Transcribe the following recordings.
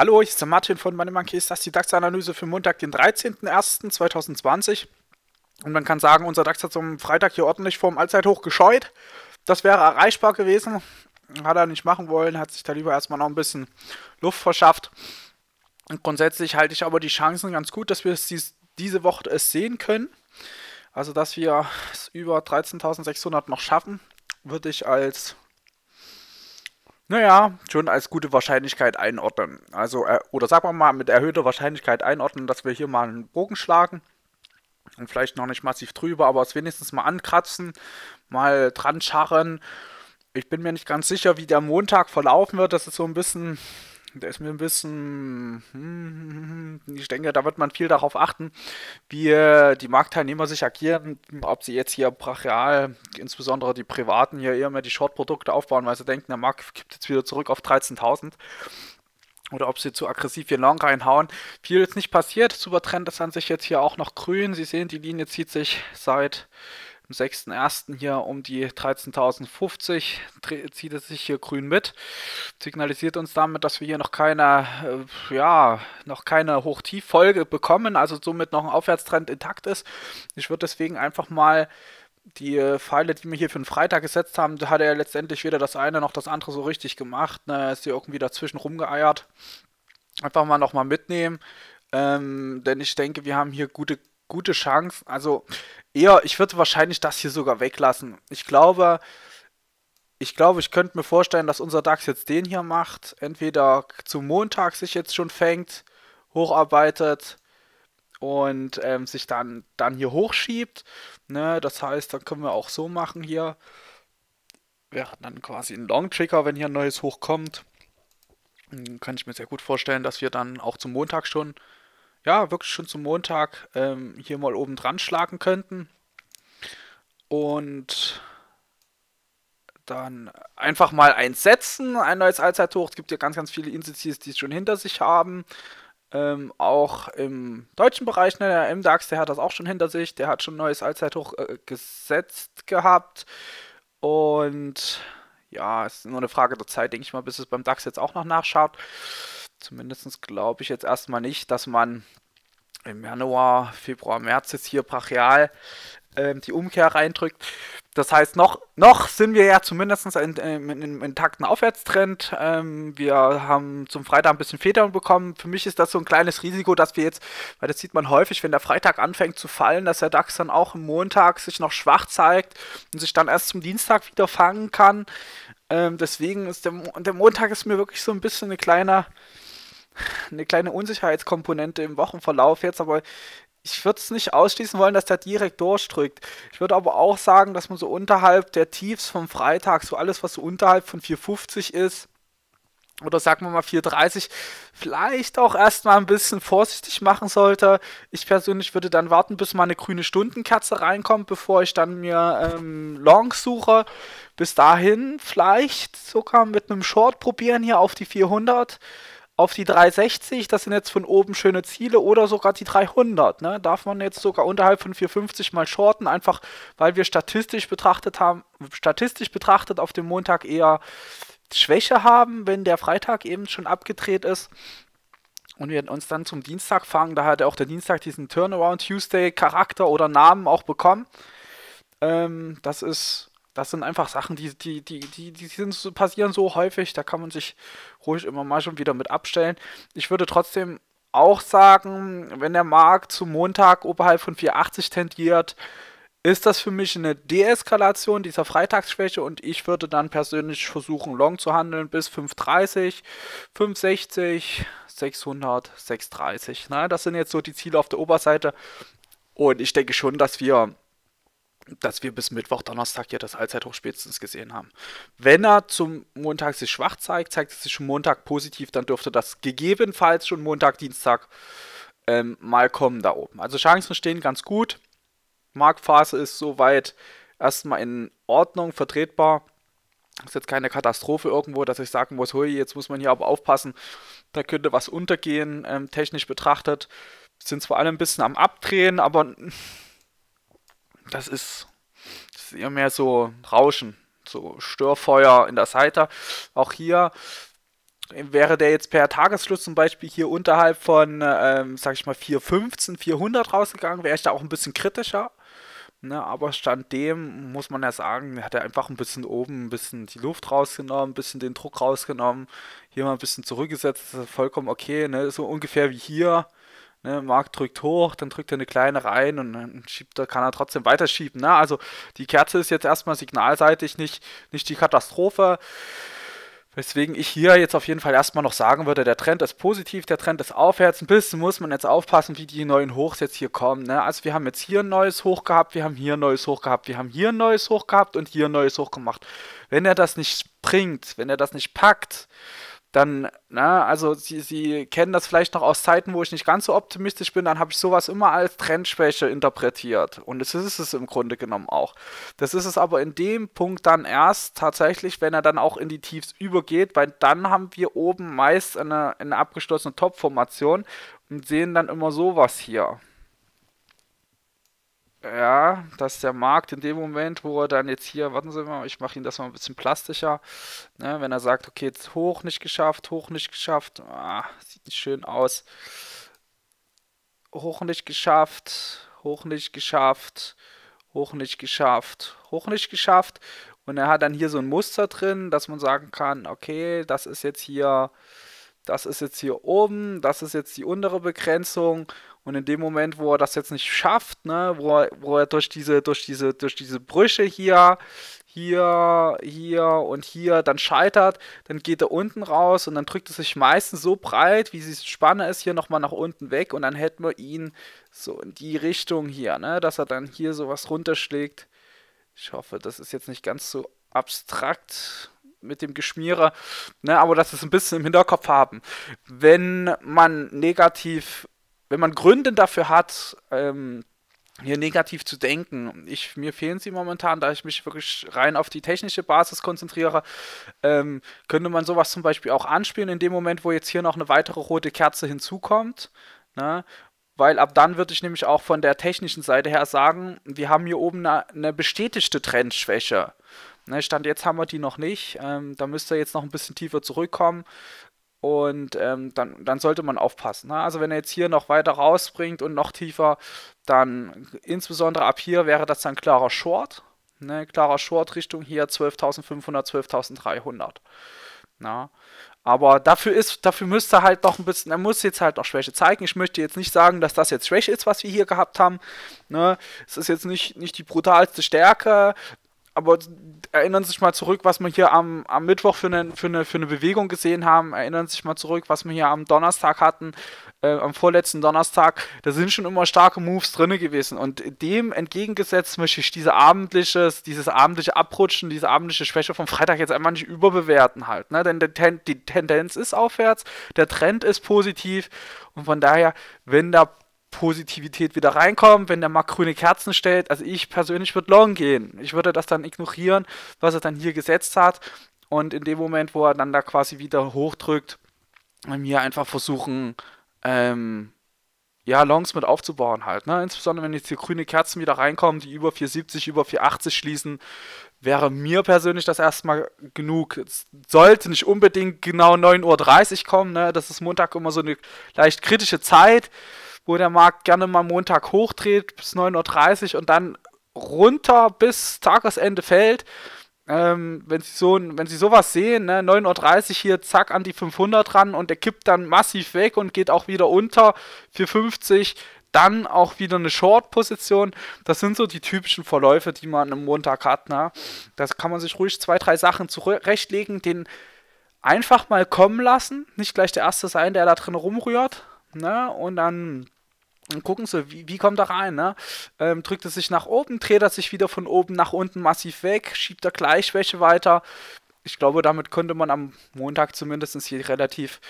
Hallo, ich bin Martin von Money Das Ist die DAX-Analyse für Montag, den 13.01.2020? Und man kann sagen, unser DAX hat zum Freitag hier ordentlich vorm Allzeithoch gescheut. Das wäre erreichbar gewesen. Hat er nicht machen wollen, hat sich da lieber erstmal noch ein bisschen Luft verschafft. Und grundsätzlich halte ich aber die Chancen ganz gut, dass wir es dies, diese Woche es sehen können. Also, dass wir es über 13.600 noch schaffen, würde ich als naja, schon als gute Wahrscheinlichkeit einordnen. Also, äh, oder sagen wir mal, mit erhöhter Wahrscheinlichkeit einordnen, dass wir hier mal einen Bogen schlagen. Und vielleicht noch nicht massiv drüber, aber es wenigstens mal ankratzen, mal dran scharren. Ich bin mir nicht ganz sicher, wie der Montag verlaufen wird. Das ist so ein bisschen der ist mir ein bisschen. Hm, ich denke, da wird man viel darauf achten, wie äh, die Marktteilnehmer sich agieren, ob sie jetzt hier brachial, insbesondere die Privaten, hier eher mehr die Short-Produkte aufbauen, weil sie denken, der Markt kippt jetzt wieder zurück auf 13.000 oder ob sie zu aggressiv hier Long reinhauen. Viel ist nicht passiert. Super Trend ist an sich jetzt hier auch noch grün. Sie sehen, die Linie zieht sich seit am 6.1. hier um die 13.050 zieht es sich hier grün mit. Signalisiert uns damit, dass wir hier noch keine, äh, ja, noch keine hoch folge bekommen, also somit noch ein Aufwärtstrend intakt ist. Ich würde deswegen einfach mal die äh, Pfeile, die wir hier für den Freitag gesetzt haben, da hat er letztendlich weder das eine noch das andere so richtig gemacht. Ne? Ist hier irgendwie dazwischen rumgeeiert. Einfach mal nochmal mitnehmen. Ähm, denn ich denke, wir haben hier gute gute Chance. Also eher, ich würde wahrscheinlich das hier sogar weglassen. Ich glaube, ich glaube, ich könnte mir vorstellen, dass unser DAX jetzt den hier macht. Entweder zum Montag sich jetzt schon fängt, hocharbeitet und ähm, sich dann, dann hier hochschiebt. Ne, das heißt, dann können wir auch so machen hier. Wäre dann quasi ein Long-Trigger, wenn hier ein neues hochkommt. Hm, Kann ich mir sehr gut vorstellen, dass wir dann auch zum Montag schon ja, wirklich schon zum Montag ähm, hier mal oben dran schlagen könnten. Und dann einfach mal einsetzen. Ein neues Allzeithoch. Es gibt ja ganz, ganz viele Indizes, die es schon hinter sich haben. Ähm, auch im deutschen Bereich, ne, der MDAX, der hat das auch schon hinter sich. Der hat schon ein neues Allzeithoch äh, gesetzt gehabt. Und ja, es ist nur eine Frage der Zeit, denke ich mal, bis es beim DAX jetzt auch noch nachschaut. Zumindest glaube ich jetzt erstmal nicht, dass man im Januar, Februar, März jetzt hier brachial äh, die Umkehr reindrückt. Das heißt, noch, noch sind wir ja zumindest in, einem ähm, intakten Aufwärtstrend. Ähm, wir haben zum Freitag ein bisschen Federn bekommen. Für mich ist das so ein kleines Risiko, dass wir jetzt, weil das sieht man häufig, wenn der Freitag anfängt zu fallen, dass der DAX dann auch am Montag sich noch schwach zeigt und sich dann erst zum Dienstag wieder fangen kann. Ähm, deswegen ist der, der Montag ist mir wirklich so ein bisschen eine kleine eine kleine Unsicherheitskomponente im Wochenverlauf jetzt, aber ich würde es nicht ausschließen wollen, dass der direkt durchdrückt. Ich würde aber auch sagen, dass man so unterhalb der Tiefs vom Freitag, so alles, was so unterhalb von 4,50 ist, oder sagen wir mal 4,30, vielleicht auch erstmal ein bisschen vorsichtig machen sollte. Ich persönlich würde dann warten, bis mal eine grüne Stundenkerze reinkommt, bevor ich dann mir ähm, Longs suche. Bis dahin vielleicht sogar mit einem Short probieren hier auf die 400 auf die 360, das sind jetzt von oben schöne Ziele oder sogar die 300. Ne? Darf man jetzt sogar unterhalb von 450 mal shorten, einfach weil wir statistisch betrachtet haben, statistisch betrachtet auf dem Montag eher Schwäche haben, wenn der Freitag eben schon abgedreht ist. Und wir uns dann zum Dienstag fangen, da hat ja auch der Dienstag diesen Turnaround Tuesday Charakter oder Namen auch bekommen. Ähm, das ist das sind einfach Sachen, die, die, die, die, die sind, passieren so häufig, da kann man sich ruhig immer mal schon wieder mit abstellen. Ich würde trotzdem auch sagen, wenn der Markt zum Montag oberhalb von 480 tendiert, ist das für mich eine Deeskalation dieser Freitagsschwäche und ich würde dann persönlich versuchen, long zu handeln bis 530, 560, 600, 630. Na, das sind jetzt so die Ziele auf der Oberseite und ich denke schon, dass wir dass wir bis Mittwoch, Donnerstag hier das Allzeithoch spätestens gesehen haben. Wenn er zum Montag sich schwach zeigt, zeigt es sich schon Montag positiv, dann dürfte das gegebenenfalls schon Montag, Dienstag ähm, mal kommen da oben. Also Chancen stehen ganz gut. Marktphase ist soweit erstmal in Ordnung, vertretbar. Das ist jetzt keine Katastrophe irgendwo, dass ich sagen muss, hui, jetzt muss man hier aber aufpassen, da könnte was untergehen, ähm, technisch betrachtet. Sind zwar alle ein bisschen am Abdrehen, aber das ist, das ist eher mehr so Rauschen, so Störfeuer in der Seite. Auch hier äh, wäre der jetzt per Tagesschluss zum Beispiel hier unterhalb von, ähm, sag ich mal, 415, 400 rausgegangen, wäre ich da auch ein bisschen kritischer. Ne, aber stand dem, muss man ja sagen, hat er einfach ein bisschen oben ein bisschen die Luft rausgenommen, ein bisschen den Druck rausgenommen, hier mal ein bisschen zurückgesetzt, das ist vollkommen okay, ne? so ungefähr wie hier. Ne, Markt drückt hoch, dann drückt er eine kleine rein und dann schiebt er, kann er trotzdem weiterschieben. Ne? Also die Kerze ist jetzt erstmal signalseitig nicht, nicht die Katastrophe. Weswegen ich hier jetzt auf jeden Fall erstmal noch sagen würde, der Trend ist positiv, der Trend ist aufwärts. Ein bisschen muss man jetzt aufpassen, wie die neuen Hochs jetzt hier kommen. Ne? Also wir haben jetzt hier ein neues Hoch gehabt, wir haben hier ein neues Hoch gehabt, wir haben hier ein neues Hoch gehabt und hier ein neues Hoch gemacht. Wenn er das nicht bringt, wenn er das nicht packt, dann, na, also sie, sie kennen das vielleicht noch aus Zeiten, wo ich nicht ganz so optimistisch bin, dann habe ich sowas immer als Trendschwäche interpretiert. Und das ist es im Grunde genommen auch. Das ist es aber in dem Punkt dann erst tatsächlich, wenn er dann auch in die Tiefs übergeht, weil dann haben wir oben meist eine, eine abgeschlossene Top-Formation und sehen dann immer sowas hier ja, dass der Markt in dem Moment, wo er dann jetzt hier, warten Sie mal, ich mache Ihnen das mal ein bisschen plastischer, ne, wenn er sagt, okay, jetzt hoch nicht geschafft, hoch nicht geschafft, ah, sieht nicht schön aus, hoch nicht geschafft, hoch nicht geschafft, hoch nicht geschafft, hoch nicht geschafft und er hat dann hier so ein Muster drin, dass man sagen kann, okay, das ist jetzt hier, das ist jetzt hier oben, das ist jetzt die untere Begrenzung und in dem Moment, wo er das jetzt nicht schafft, ne, wo er, wo er durch diese, durch diese, durch diese Brüche hier, hier, hier und hier dann scheitert, dann geht er unten raus und dann drückt es sich meistens so breit, wie die Spanne ist, hier nochmal nach unten weg und dann hätten wir ihn so in die Richtung hier, ne, dass er dann hier sowas runterschlägt. Ich hoffe, das ist jetzt nicht ganz so abstrakt mit dem Geschmierer, ne, aber dass es ein bisschen im Hinterkopf haben. Wenn man negativ wenn man Gründe dafür hat, ähm, hier negativ zu denken. Ich, mir fehlen sie momentan, da ich mich wirklich rein auf die technische Basis konzentriere. Ähm, könnte man sowas zum Beispiel auch anspielen, in dem Moment, wo jetzt hier noch eine weitere rote Kerze hinzukommt. Ne? Weil ab dann würde ich nämlich auch von der technischen Seite her sagen, wir haben hier oben eine, eine bestätigte Trendschwäche. Ne, Stand jetzt haben wir die noch nicht. Ähm, da müsste jetzt noch ein bisschen tiefer zurückkommen. Und ähm, dann, dann sollte man aufpassen. Ne? Also wenn er jetzt hier noch weiter rausbringt und noch tiefer, dann insbesondere ab hier wäre das dann klarer Short. Ne? Klarer Short Richtung hier 12.500, 12.300. Na? Aber dafür ist, dafür müsste halt noch ein bisschen, er muss jetzt halt noch Schwäche zeigen. Ich möchte jetzt nicht sagen, dass das jetzt Schwäche ist, was wir hier gehabt haben. Ne? Es ist jetzt nicht, nicht die brutalste Stärke, aber erinnern sich mal zurück, was wir hier am, am Mittwoch für eine, für, eine, für eine Bewegung gesehen haben, erinnern sich mal zurück, was wir hier am Donnerstag hatten, äh, am vorletzten Donnerstag. Da sind schon immer starke Moves drin gewesen. Und dem entgegengesetzt möchte ich diese abendliche, dieses abendliche Abrutschen, diese abendliche Schwäche vom Freitag jetzt einfach nicht überbewerten halt. Ne? Denn die Tendenz ist aufwärts, der Trend ist positiv. Und von daher, wenn da Positivität wieder reinkommen, wenn der Markt grüne Kerzen stellt. Also ich persönlich würde long gehen. Ich würde das dann ignorieren, was er dann hier gesetzt hat. Und in dem Moment, wo er dann da quasi wieder hochdrückt, mir einfach versuchen, ähm, ja, Longs mit aufzubauen halt. Ne? Insbesondere wenn jetzt hier grüne Kerzen wieder reinkommen, die über 470, über 480 schließen, wäre mir persönlich das erstmal genug. Es sollte nicht unbedingt genau 9.30 Uhr kommen. Ne? Das ist Montag immer so eine leicht kritische Zeit wo der Markt gerne mal Montag hochdreht bis 9.30 Uhr und dann runter bis Tagesende fällt. Ähm, wenn, sie so, wenn sie sowas sehen, ne, 9.30 Uhr hier, zack, an die 500 ran und der kippt dann massiv weg und geht auch wieder unter 450, dann auch wieder eine Short-Position. Das sind so die typischen Verläufe, die man am Montag hat. Ne? Das kann man sich ruhig zwei, drei Sachen zurechtlegen, den einfach mal kommen lassen, nicht gleich der Erste sein, der da drin rumrührt. Ne? Und dann und gucken sie, wie, wie kommt er rein, ne? Ähm, drückt er sich nach oben, dreht er sich wieder von oben nach unten massiv weg, schiebt er gleich welche weiter. Ich glaube, damit könnte man am Montag zumindest hier relativ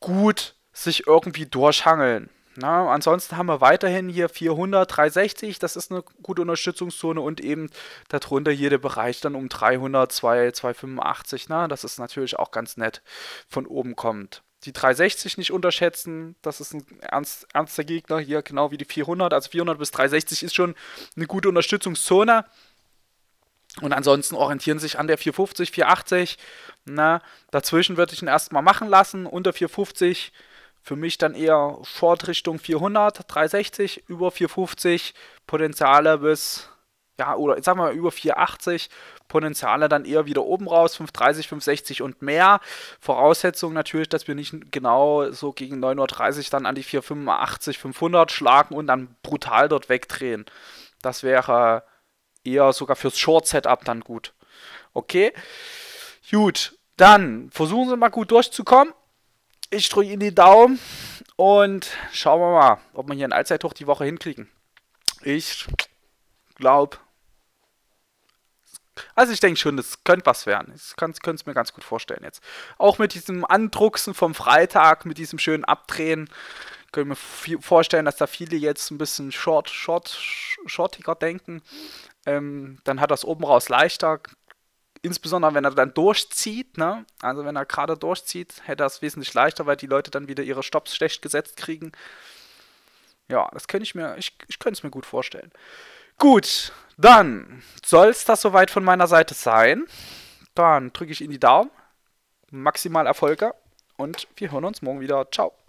gut sich irgendwie durchhangeln. Na, ne? ansonsten haben wir weiterhin hier 400, 360, das ist eine gute Unterstützungszone und eben darunter hier der Bereich dann um 300, 2, 285. Na, das ist natürlich auch ganz nett von oben kommt die 360 nicht unterschätzen. Das ist ein ernst, ernster Gegner hier, genau wie die 400. Also 400 bis 360 ist schon eine gute Unterstützungszone. Und ansonsten orientieren sich an der 450, 480. Na, dazwischen würde ich ihn erstmal machen lassen. Unter 450 für mich dann eher Short Richtung 400, 360, über 450 Potenziale bis ja, oder sagen wir mal über 480, Potenziale dann eher wieder oben raus, 530, 560 und mehr. Voraussetzung natürlich, dass wir nicht genau so gegen 9.30 Uhr dann an die 485, 500 schlagen und dann brutal dort wegdrehen. Das wäre eher sogar fürs Short-Setup dann gut. Okay, gut, dann versuchen Sie mal gut durchzukommen. Ich drücke Ihnen die Daumen und schauen wir mal, ob wir hier ein Allzeithoch die Woche hinkriegen. Ich glaube, also ich denke schon, das könnte was werden. Ich könnte es mir ganz gut vorstellen jetzt. Auch mit diesem Andrucksen vom Freitag, mit diesem schönen Abdrehen, können wir vorstellen, dass da viele jetzt ein bisschen short, short, shortiger denken. Ähm, dann hat das oben raus leichter. Insbesondere wenn er dann durchzieht, ne? Also wenn er gerade durchzieht, hätte er es wesentlich leichter, weil die Leute dann wieder ihre Stops schlecht gesetzt kriegen. Ja, das könnte ich mir, ich, ich könnte es mir gut vorstellen. Gut, dann soll es das soweit von meiner Seite sein. Dann drücke ich Ihnen die Daumen. Maximal Erfolge. Und wir hören uns morgen wieder. Ciao.